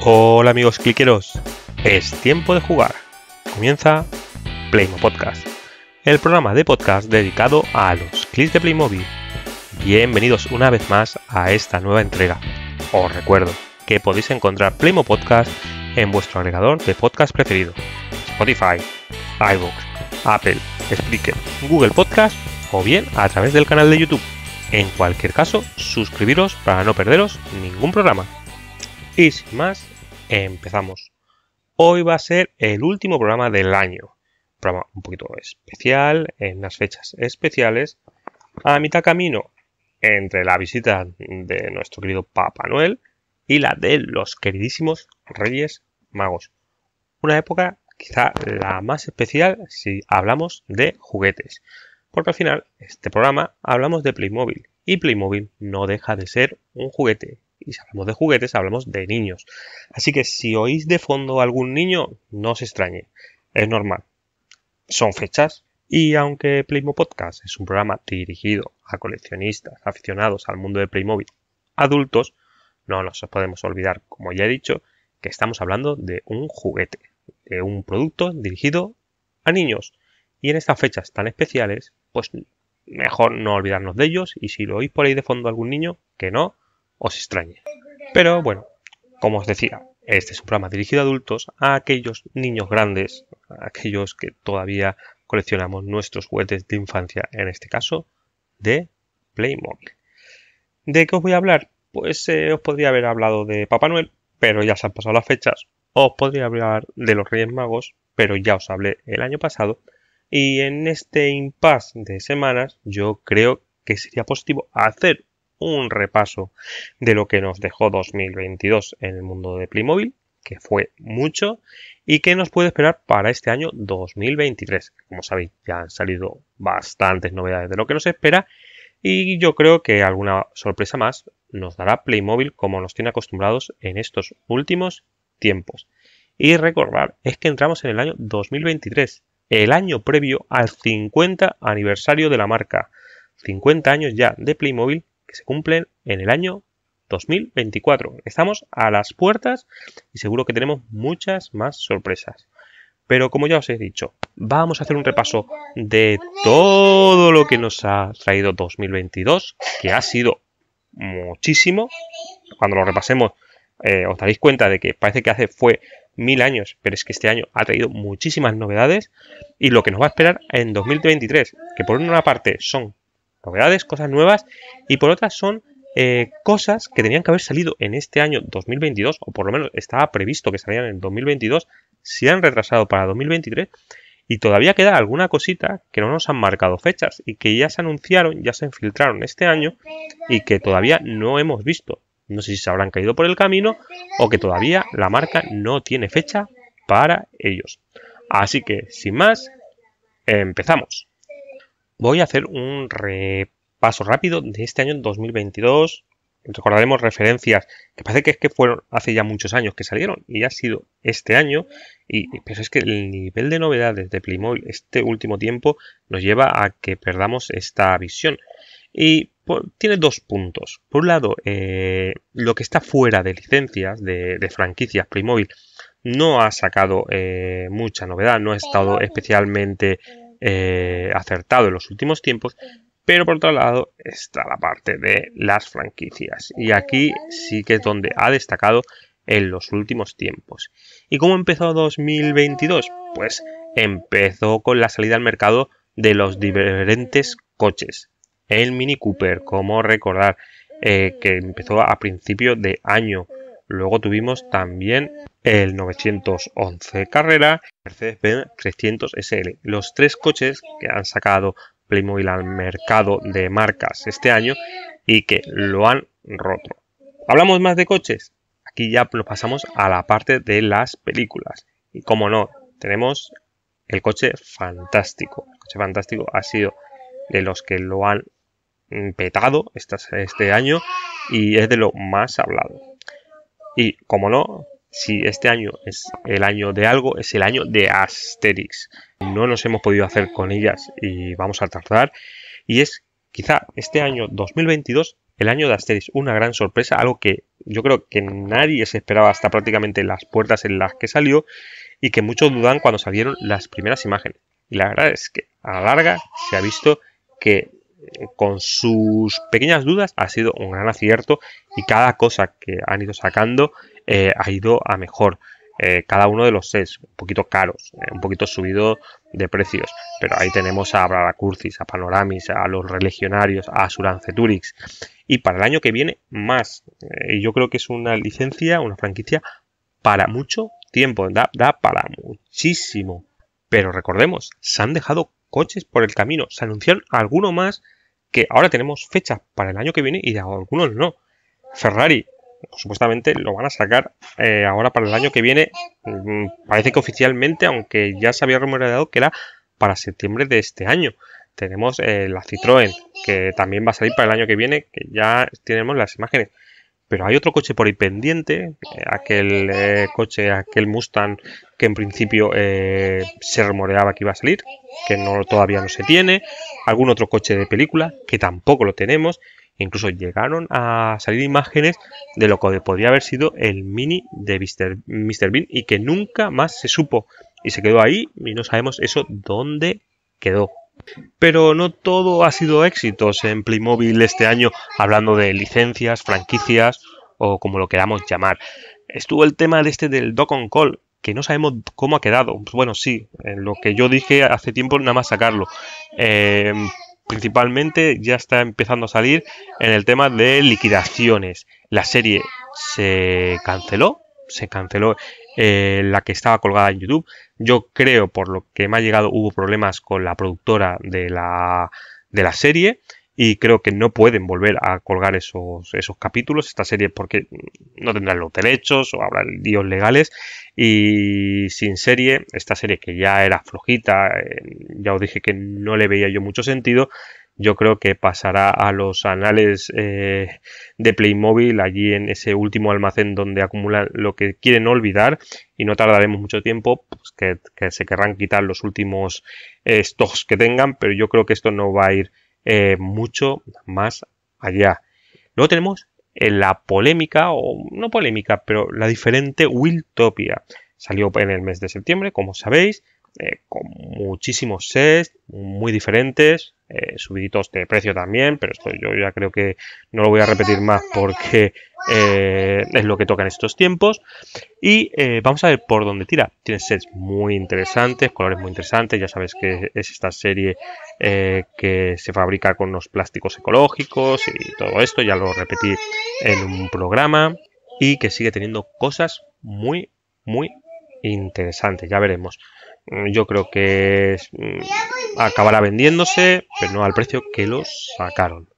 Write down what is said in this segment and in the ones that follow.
Hola amigos cliqueros, es tiempo de jugar. Comienza Playmo Podcast, el programa de podcast dedicado a los clics de Playmobil. Bienvenidos una vez más a esta nueva entrega. Os recuerdo que podéis encontrar Playmo Podcast en vuestro agregador de podcast preferido, Spotify, iVoox, Apple, Spreaker, Google Podcast o bien a través del canal de YouTube. En cualquier caso, suscribiros para no perderos ningún programa. Y sin más, empezamos. Hoy va a ser el último programa del año. Un programa un poquito especial, en las fechas especiales. A mitad camino entre la visita de nuestro querido Papá Noel y la de los queridísimos Reyes Magos. Una época quizá la más especial si hablamos de juguetes. Porque al final, este programa hablamos de Playmobil. Y Playmobil no deja de ser un juguete y si hablamos de juguetes, hablamos de niños. Así que si oís de fondo algún niño, no os extrañe, es normal. Son fechas, y aunque Playmo Podcast es un programa dirigido a coleccionistas aficionados al mundo de Playmobil adultos, no nos podemos olvidar, como ya he dicho, que estamos hablando de un juguete, de un producto dirigido a niños. Y en estas fechas tan especiales, pues mejor no olvidarnos de ellos y si lo oís por ahí de fondo algún niño, que no os extrañe. Pero bueno, como os decía, este es un programa dirigido a adultos, a aquellos niños grandes, a aquellos que todavía coleccionamos nuestros juguetes de infancia, en este caso de Playmobil. ¿De qué os voy a hablar? Pues eh, os podría haber hablado de Papá Noel, pero ya se han pasado las fechas. Os podría hablar de los Reyes Magos, pero ya os hablé el año pasado. Y en este impasse de semanas, yo creo que sería positivo hacer un repaso de lo que nos dejó 2022 en el mundo de Playmobil, que fue mucho, y que nos puede esperar para este año 2023. Como sabéis, ya han salido bastantes novedades de lo que nos espera, y yo creo que alguna sorpresa más nos dará Playmobil como nos tiene acostumbrados en estos últimos tiempos. Y recordar es que entramos en el año 2023, el año previo al 50 aniversario de la marca. 50 años ya de Playmobil que se cumplen en el año 2024. Estamos a las puertas y seguro que tenemos muchas más sorpresas. Pero como ya os he dicho, vamos a hacer un repaso de todo lo que nos ha traído 2022, que ha sido muchísimo. Cuando lo repasemos, eh, os daréis cuenta de que parece que hace fue mil años, pero es que este año ha traído muchísimas novedades y lo que nos va a esperar en 2023, que por una parte son novedades, cosas nuevas y por otras son eh, cosas que tenían que haber salido en este año 2022 o por lo menos estaba previsto que salieran en 2022, se han retrasado para 2023 y todavía queda alguna cosita que no nos han marcado fechas y que ya se anunciaron, ya se infiltraron este año y que todavía no hemos visto. No sé si se habrán caído por el camino o que todavía la marca no tiene fecha para ellos. Así que, sin más, empezamos voy a hacer un repaso rápido de este año 2022. Recordaremos referencias que parece que es que fueron hace ya muchos años que salieron y ha sido este año. Y, pero es que el nivel de novedades de Playmobil este último tiempo nos lleva a que perdamos esta visión. Y tiene dos puntos. Por un lado, eh, lo que está fuera de licencias, de, franquicias Playmobil, no ha sacado eh, mucha novedad, no ha estado especialmente eh, eh, acertado en los últimos tiempos, pero por otro lado está la parte de las franquicias. Y aquí sí que es donde ha destacado en los últimos tiempos. ¿Y cómo empezó 2022? Pues empezó con la salida al mercado de los diferentes coches. El Mini Cooper, como recordar, eh, que empezó a principio de año. Luego tuvimos también el 911 Carrera, Mercedes-Benz 300 SL. Los tres coches que han sacado Playmobil al mercado de marcas este año y que lo han roto. ¿Hablamos más de coches? Aquí ya nos pasamos a la parte de las películas. Y como no, tenemos el coche fantástico. El coche fantástico ha sido de los que lo han petado este año y es de lo más hablado. Y, como no, si este año es el año de algo, es el año de Asterix. No nos hemos podido hacer con ellas y vamos a tardar. Y es quizá este año 2022 el año de Asterix, una gran sorpresa, algo que yo creo que nadie se esperaba hasta prácticamente las puertas en las que salió y que muchos dudan cuando salieron las primeras imágenes. Y la verdad es que a la larga se ha visto que eh, con sus pequeñas dudas ha sido un gran acierto y cada cosa que han ido sacando eh, ha ido a mejor. Eh, cada uno de los seis un poquito caros, un poquito subido de precios. Pero ahí tenemos a Curcis, a Panoramis, a los religionarios, a turix Y para el año que viene, más. Y yo creo que es una licencia, una franquicia para mucho tiempo. Da, da para muchísimo pero recordemos, se han dejado coches por el camino, se anunciaron algunos más que ahora tenemos fechas para el año que viene y de algunos no. Ferrari supuestamente lo van a sacar eh, ahora para el año que viene. Mm, parece que oficialmente, aunque ya se había rumoreado que era para septiembre de este año. Tenemos eh, la Citroën, que también va a salir para el año que viene, que ya tenemos las imágenes. Pero hay otro coche por ahí pendiente, eh, aquel eh, coche, aquel Mustang que en principio eh, se rumoreaba que iba a salir, que no, todavía no se tiene, algún otro coche de película que tampoco lo tenemos, incluso llegaron a salir imágenes de lo que podría haber sido el Mini de Mr. Mr. Bean y que nunca más se supo y se quedó ahí y no sabemos eso dónde quedó. Pero no todo ha sido éxitos en Playmobil este año, hablando de licencias, franquicias o como lo queramos llamar. Estuvo el tema de este del Doc on Call, que no sabemos cómo ha quedado. Pues bueno, sí, en eh, lo que yo dije hace tiempo nada más sacarlo. Eh, principalmente ya está empezando a salir en el tema de liquidaciones. La serie se canceló, se canceló eh, la que estaba colgada en YouTube. Yo creo, por lo que me ha llegado, hubo problemas con la productora de la, de la serie y creo que no pueden volver a colgar esos, esos capítulos, esta serie, porque no tendrán los derechos o habrán líos legales. Y sin serie, esta serie que ya era flojita, eh, ya os dije que no le veía yo mucho sentido, yo creo que pasará a los anales eh, de Playmobil, allí en ese último almacén donde acumulan lo que quieren olvidar y no tardaremos mucho tiempo pues, que, se querrán quitar los últimos eh, stocks que tengan, pero yo creo que esto no va a ir eh, mucho más allá. Luego tenemos la polémica, o no polémica, pero la diferente Wiltopia. Salió en el mes de septiembre, como sabéis, eh, con muchísimos sets, muy diferentes, eh, subiditos de precio también, pero esto yo ya creo que no lo voy a repetir más porque eh, es lo que toca en estos tiempos. Y vamos a ver por dónde tira. Tiene sets muy interesantes, colores muy interesantes, ya sabes que es esta serie que se fabrica con los plásticos ecológicos y todo esto, ya lo repetí en un programa y que sigue teniendo cosas muy, muy interesantes, ya veremos. Mm, yo creo que mm, acabará vendiéndose, pero no al precio que lo sacaron.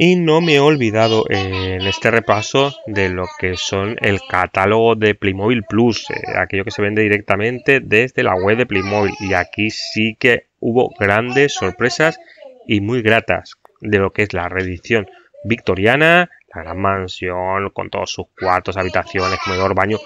Y no me he olvidado en este repaso de lo que son el catálogo de Playmobil Plus, eh, aquello que se vende directamente desde la web de Playmobil. Y aquí sí que hubo grandes sorpresas y muy gratas de lo que es la reedición victoriana, la gran mansión con todos sus cuartos, habitaciones, comedor, baño,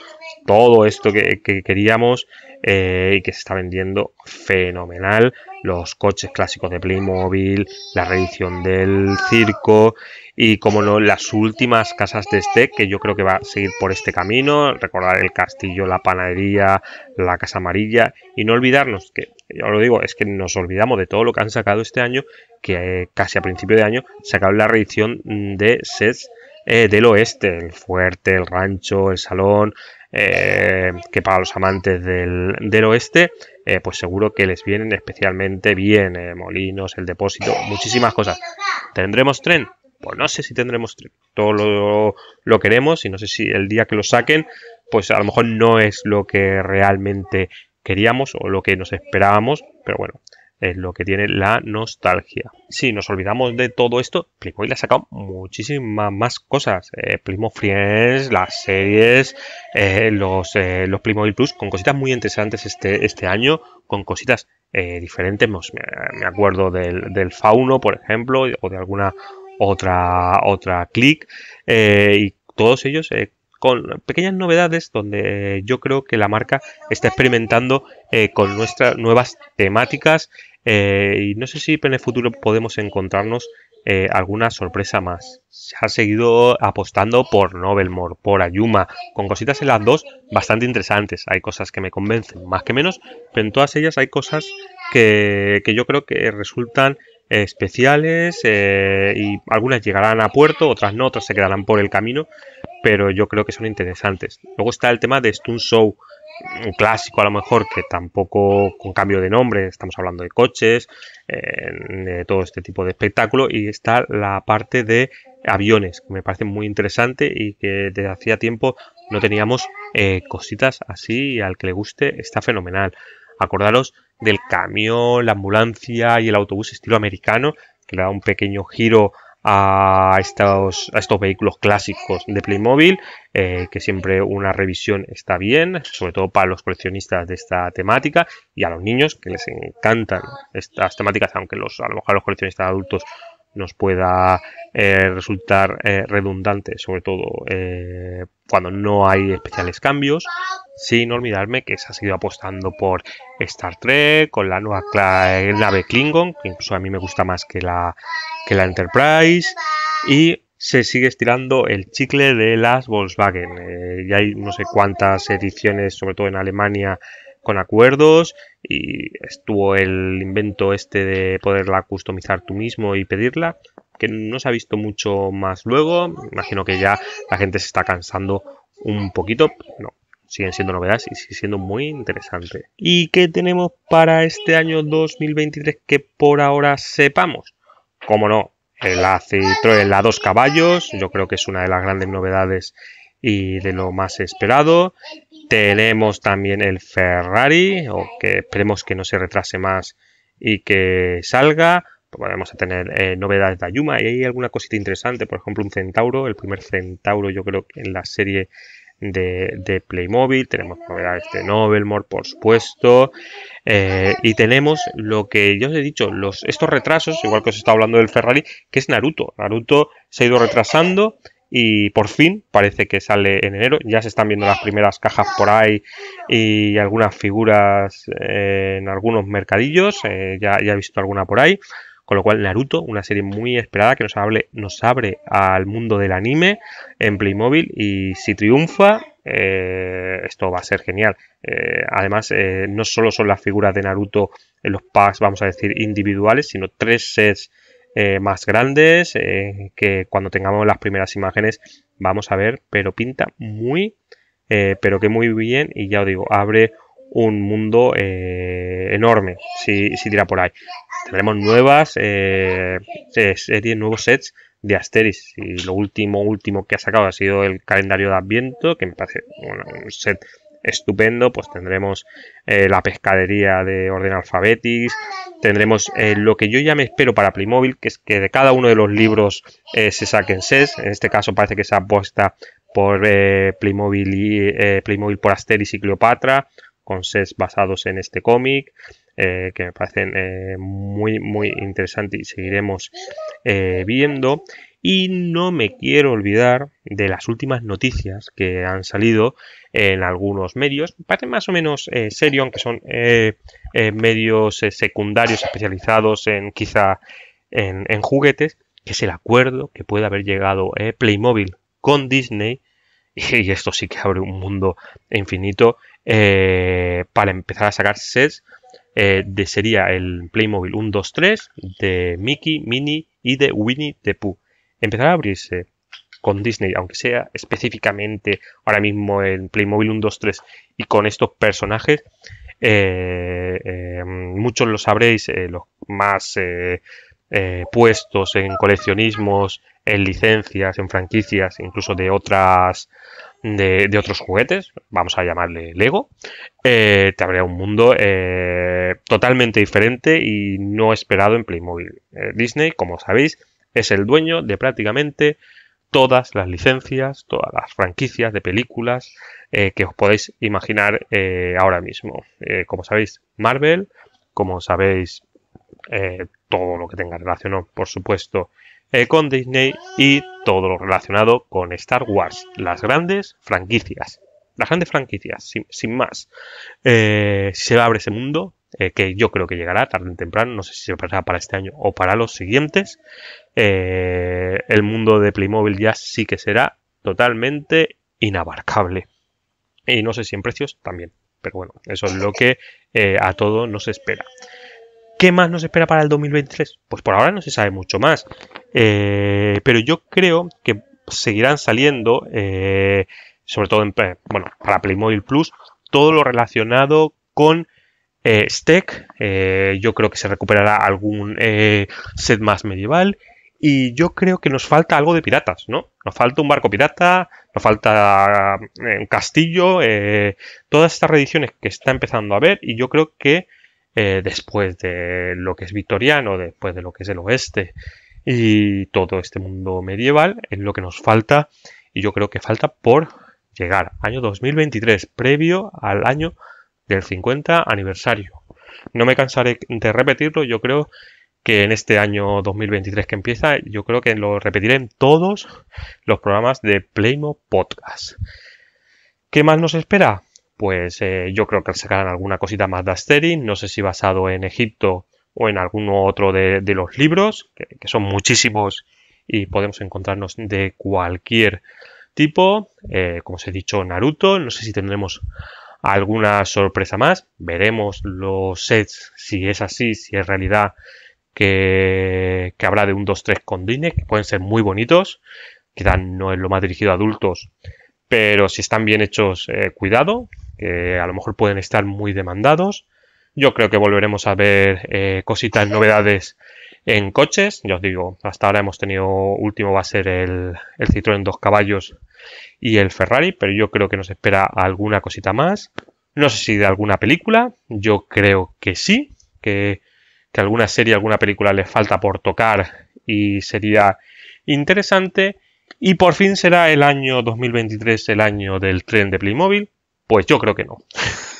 todo esto que, queríamos eh, y que se está vendiendo fenomenal. Los coches clásicos de Playmobil, la reedición del circo y, como no, las últimas casas de este que yo creo que va a seguir por este camino. Recordar el castillo, la panadería, la casa amarilla y no olvidarnos que, yo lo digo, es que nos olvidamos de todo lo que han sacado este año, que eh, casi a principio de año sacaron la reedición de sets eh, del oeste, el fuerte, el rancho, el salón, eh, que para los amantes del, del oeste, eh, pues seguro que les vienen especialmente bien eh, molinos, el depósito, muchísimas cosas. ¿Tendremos tren? Pues no sé si tendremos tren. Todo lo, lo queremos y no sé si el día que lo saquen, pues a lo mejor no es lo que realmente queríamos o lo que nos esperábamos, pero bueno, es lo que tiene la nostalgia. Si nos olvidamos de todo esto, Playmobil ha sacado muchísimas más cosas. Eh, Primo Friends, las series, eh, los, eh, los Plus, con cositas muy interesantes este, este año, con cositas eh, diferentes. Pues me acuerdo del, Fauno, por ejemplo, o de alguna otra, otra click. y todos ellos con pequeñas novedades donde yo creo que la marca está experimentando eh, con nuestras nuevas temáticas eh, y no sé si en el futuro podemos encontrarnos eh, alguna sorpresa más. Se ha seguido apostando por Novelmore, por Ayuma, con cositas en las dos bastante interesantes. Hay cosas que me convencen, más que menos, pero en todas ellas hay cosas que, que yo creo que resultan especiales eh, y algunas llegarán a puerto, otras no, otras se quedarán por el camino, pero yo creo que son interesantes. Luego está el tema de Stun Show, un clásico a lo mejor que tampoco con cambio de nombre, estamos hablando de coches, eh, de todo este tipo de espectáculo y está la parte de aviones, que me parece muy interesante y que desde hacía tiempo no teníamos eh, cositas así y al que le guste está fenomenal. Acordaros del camión, la ambulancia y el autobús estilo americano, que le da un pequeño giro a estos, a estos vehículos clásicos de Playmobil, eh, que siempre una revisión está bien, sobre todo para los coleccionistas de esta temática y a los niños que les encantan estas temáticas, aunque los, a lo mejor los coleccionistas adultos nos pueda eh, resultar eh, redundante, sobre todo eh, cuando no hay especiales cambios, sin olvidarme que se ha seguido apostando por Star Trek, con la nueva nave Klingon, que incluso a mí me gusta más que la, que la Enterprise, y se sigue estirando el chicle de las Volkswagen. ya hay no sé cuántas ediciones, sobre todo en Alemania, con acuerdos y estuvo el invento este de poderla customizar tú mismo y pedirla, que no se ha visto mucho más luego. Imagino que ya la gente se está cansando un poquito. No, siguen siendo novedades y sigue siendo muy interesante. ¿Y qué tenemos para este año 2023 que por ahora sepamos? Como no, la Citroën, la dos caballos, yo creo que es una de las grandes novedades y de lo más esperado. Tenemos también el Ferrari, o que esperemos que no se retrase más y que salga. Pues vamos a tener eh, novedades de Ayuma y hay alguna cosita interesante, por ejemplo un Centauro, el primer Centauro yo creo que en la serie de, de Playmobil, tenemos novedades de Novelmore por supuesto eh, y tenemos lo que yo os he dicho, los, estos retrasos, igual que os está hablando del Ferrari, que es Naruto. Naruto se ha ido retrasando y por fin parece que sale en enero. Ya se están viendo las primeras cajas por ahí y algunas figuras eh, en algunos mercadillos. Eh, ya, ya he visto alguna por ahí. Con lo cual, Naruto, una serie muy esperada que nos, abre al mundo del anime en Playmobil. Y si triunfa, eh, esto va a ser genial. además, no solo son las figuras de Naruto en los packs, vamos a decir, individuales, sino tres sets eh, más grandes, eh, que cuando tengamos las primeras imágenes vamos a ver, pero pinta muy, eh, pero que muy bien y ya os digo, abre un mundo enorme, si, si tira por ahí. Tendremos nuevas series, nuevos sets de Asteris y lo último, último que ha sacado ha sido el calendario de Adviento, que me parece un set estupendo, pues tendremos eh, la pescadería de orden alfabético tendremos eh, lo que yo ya me espero para Playmobil, que es que de cada uno de los libros eh, se saquen sets. en este caso parece que se apuesta por Playmobil, y, Playmobil por Asteris y Cleopatra, con sets basados en este cómic, que me parecen muy, muy interesantes y seguiremos viendo. Y no me quiero olvidar de las últimas noticias que han salido en algunos medios. Parece más o menos eh, serio, aunque son eh, eh, medios secundarios especializados en quizá en, juguetes, que es el acuerdo que puede haber llegado Playmobil con Disney. Y esto sí que abre un mundo infinito para empezar a sacar sets de sería el Playmobil 1, 2, 3 de Mickey, Minnie y de Winnie the Pooh empezar a abrirse con Disney, aunque sea específicamente ahora mismo en Playmobil 1, 2, 3 y con estos personajes, eh, eh, muchos lo sabréis, eh, los más puestos en coleccionismos, en licencias, en franquicias, incluso de otras de, otros juguetes, vamos a llamarle Lego, te habrá un mundo totalmente diferente y no esperado en Playmobil. Disney, como sabéis, es el dueño de prácticamente todas las licencias, todas las franquicias de películas eh, que os podéis imaginar eh, ahora mismo. Eh, como sabéis, Marvel, como sabéis, todo lo que tenga relación, por supuesto, con Disney y todo lo relacionado con Star Wars, las grandes franquicias. Las grandes franquicias, sin, más. más. va se abre ese mundo, eh, que yo creo que llegará tarde o temprano, no sé si preparará para este año o para los siguientes. Eh, el mundo de Playmobil ya sí que será totalmente inabarcable. Y no sé si en precios también, pero bueno, eso es lo que eh, a todo nos espera. ¿Qué más nos espera para el 2023? Pues por ahora no se sabe mucho más, pero yo creo que seguirán saliendo, sobre todo bueno, para Playmobil Plus, todo lo relacionado con eh, Steck, eh, yo creo que se recuperará algún eh, set más medieval. Y yo creo que nos falta algo de piratas, ¿no? Nos falta un barco pirata, nos falta eh, un castillo, todas estas reediciones que está empezando a ver. Y yo creo que después de lo que es victoriano, después de lo que es el oeste y todo este mundo medieval, es lo que nos falta. Y yo creo que falta por llegar. Año 2023, previo al año del 50 aniversario. No me cansaré de repetirlo, yo creo que en este año 2023 que empieza, yo creo que lo repetiré en todos los programas de Playmo Podcast. ¿Qué más nos espera? Pues eh, yo creo que sacarán alguna cosita más de Asterix, no sé si basado en Egipto o en alguno otro de, los libros, que, son muchísimos y podemos encontrarnos de cualquier tipo. Eh, como os he dicho, Naruto, no sé si tendremos alguna sorpresa más. Veremos los sets si es así, si es realidad que, habrá de un 2-3 con Disney, que pueden ser muy bonitos. Quizás no es lo más dirigido a adultos, pero si están bien hechos, eh, cuidado, que a lo mejor pueden estar muy demandados. Yo creo que volveremos a ver eh, cositas, novedades en coches, ya os digo, hasta ahora hemos tenido, último va a ser el, el Citroën dos caballos y el Ferrari, pero yo creo que nos espera alguna cosita más. No sé si de alguna película, yo creo que sí, que, que alguna serie, alguna película le falta por tocar y sería interesante. Y por fin será el año 2023 el año del tren de Playmobil. Pues yo creo que no.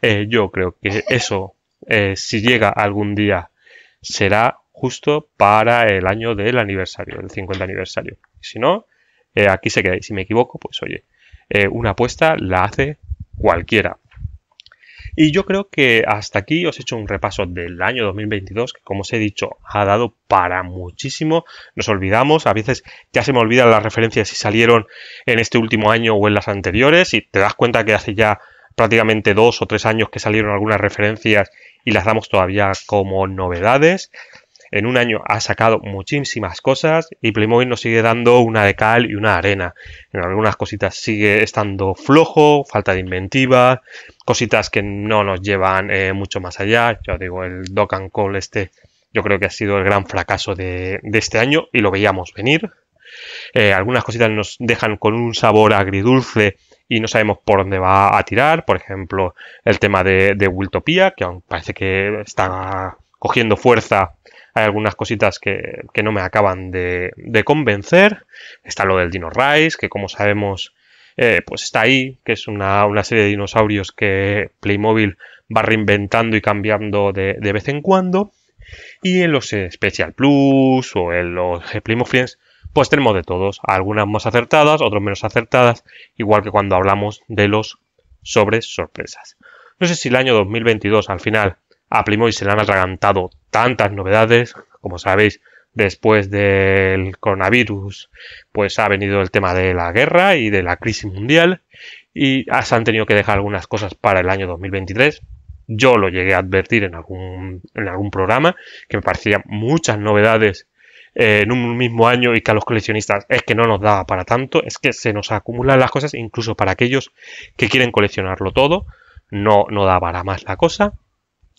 Eh, yo creo que eso, eh, si llega algún día, será justo para el año del aniversario, El 50 aniversario. Si no, eh, aquí se queda. si me equivoco, pues oye, eh, una apuesta la hace cualquiera. Y yo creo que hasta aquí os he hecho un repaso del año 2022, que como os he dicho, ha dado para muchísimo. Nos olvidamos, a veces ya se me olvidan las referencias si salieron en este último año o en las anteriores, y te das cuenta que hace ya prácticamente dos o tres años que salieron algunas referencias y las damos todavía como novedades. En un año ha sacado muchísimas cosas y Playmobil nos sigue dando una de cal y una arena. En algunas cositas sigue estando flojo, falta de inventiva, cositas que no nos llevan eh, mucho más allá. Yo digo, el Docan and Call este yo creo que ha sido el gran fracaso de, este año y lo veíamos venir. Eh, algunas cositas nos dejan con un sabor agridulce y no sabemos por dónde va a tirar. Por ejemplo, el tema de, de que aún parece que está cogiendo fuerza hay algunas cositas que, no me acaban de, convencer. Está lo del Dino Rise, que como sabemos, eh, pues está ahí, que es una, una, serie de dinosaurios que Playmobil va reinventando y cambiando de, vez en cuando. Y en los Special Plus o en los Playmobil, Friends, pues tenemos de todos, algunas más acertadas, otras menos acertadas, igual que cuando hablamos de los sobres sorpresas. No sé si el año 2022 al final a Playmobil se le han atragantado tantas novedades, como sabéis, después del coronavirus, pues ha venido el tema de la guerra y de la crisis mundial y se han tenido que dejar algunas cosas para el año 2023. Yo lo llegué a advertir en algún, programa, que me parecían muchas novedades eh, en un mismo año y que a los coleccionistas es que no nos daba para tanto, es que se nos acumulan las cosas, incluso para aquellos que quieren coleccionarlo todo, no, no da para más la cosa.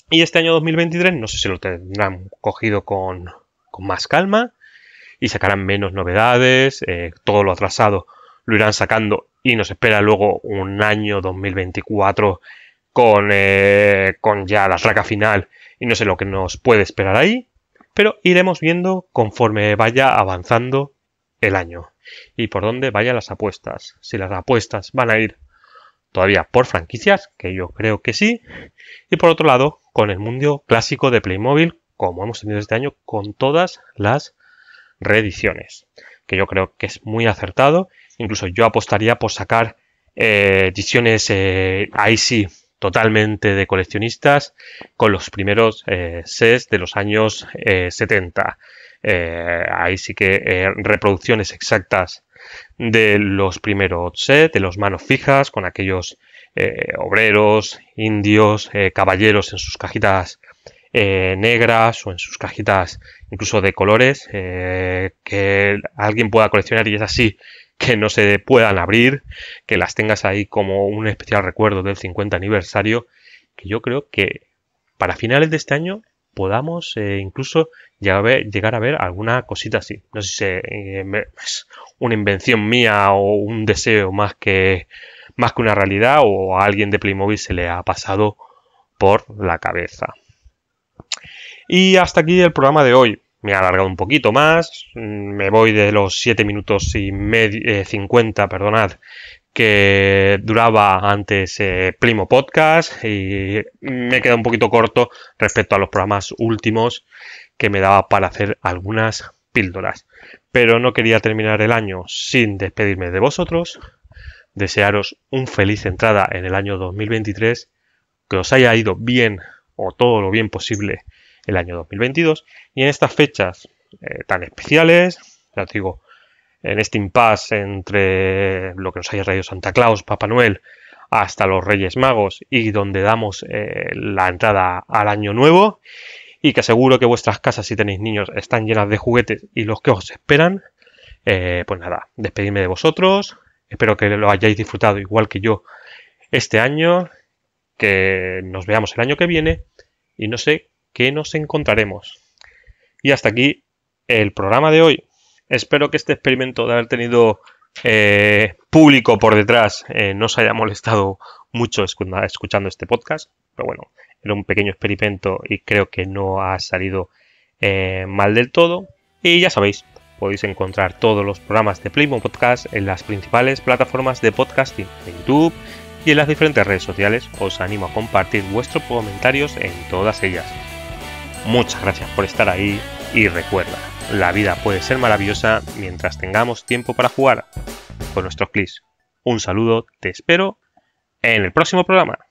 Y este año 2023 no sé si lo tendrán cogido con, más calma y sacarán menos novedades, eh, todo lo atrasado lo irán sacando y nos espera luego un año 2024 con, eh, con ya la traca final y no sé lo que nos puede esperar ahí, pero iremos viendo conforme vaya avanzando el año y por dónde vayan las apuestas, si las apuestas van a ir todavía por franquicias, que yo creo que sí, y por otro lado, con el mundo clásico de Playmobil, como hemos tenido este año con todas las reediciones, que yo creo que es muy acertado, incluso yo apostaría por sacar eh, ediciones eh, ahí sí totalmente de coleccionistas con los primeros eh, sets de los años 70. ahí sí que reproducciones exactas de los primeros set, de los manos fijas, con aquellos eh, obreros, indios, eh, caballeros en sus cajitas eh, negras o en sus cajitas incluso de colores, que alguien pueda coleccionar y es así que no se puedan abrir, que las tengas ahí como un especial recuerdo del 50 aniversario, que yo creo que para finales de este año podamos incluso llegar a ver, alguna cosita así. No sé si eh, es una invención mía o un deseo más que, más que una realidad o a alguien de Playmobil se le ha pasado por la cabeza. Y hasta aquí el programa de hoy. Me ha alargado un poquito más, mm, me voy de los 7 minutos y medio, 50, eh, perdonad, que duraba antes eh, Primo Podcast y me he quedado un poquito corto respecto a los programas últimos que me daba para hacer algunas píldoras. Pero no quería terminar el año sin despedirme de vosotros, desearos un feliz entrada en el año 2023, que os haya ido bien o todo lo bien posible el año 2022 y en estas fechas eh, tan especiales, ya os digo, en este impasse entre lo que nos haya traído Santa Claus, Papá Noel, hasta los Reyes Magos y donde damos eh, la entrada al año nuevo y que seguro que vuestras casas, si tenéis niños, están llenas de juguetes y los que os esperan, eh, pues nada, despedirme de vosotros. Espero que lo hayáis disfrutado igual que yo este año, que nos veamos el año que viene y no sé qué nos encontraremos. Y hasta aquí el programa de hoy. Espero que este experimento de haber tenido eh, público por detrás eh, no os haya molestado mucho escuchando este podcast. Pero bueno, era un pequeño experimento y creo que no ha salido eh, mal del todo. Y ya sabéis, podéis encontrar todos los programas de Playmo Podcast en las principales plataformas de podcasting, de YouTube y en las diferentes redes sociales. Os animo a compartir vuestros comentarios en todas ellas. Muchas gracias por estar ahí y recuerda, la vida puede ser maravillosa mientras tengamos tiempo para jugar con nuestros clics. Un saludo, te espero en el próximo programa.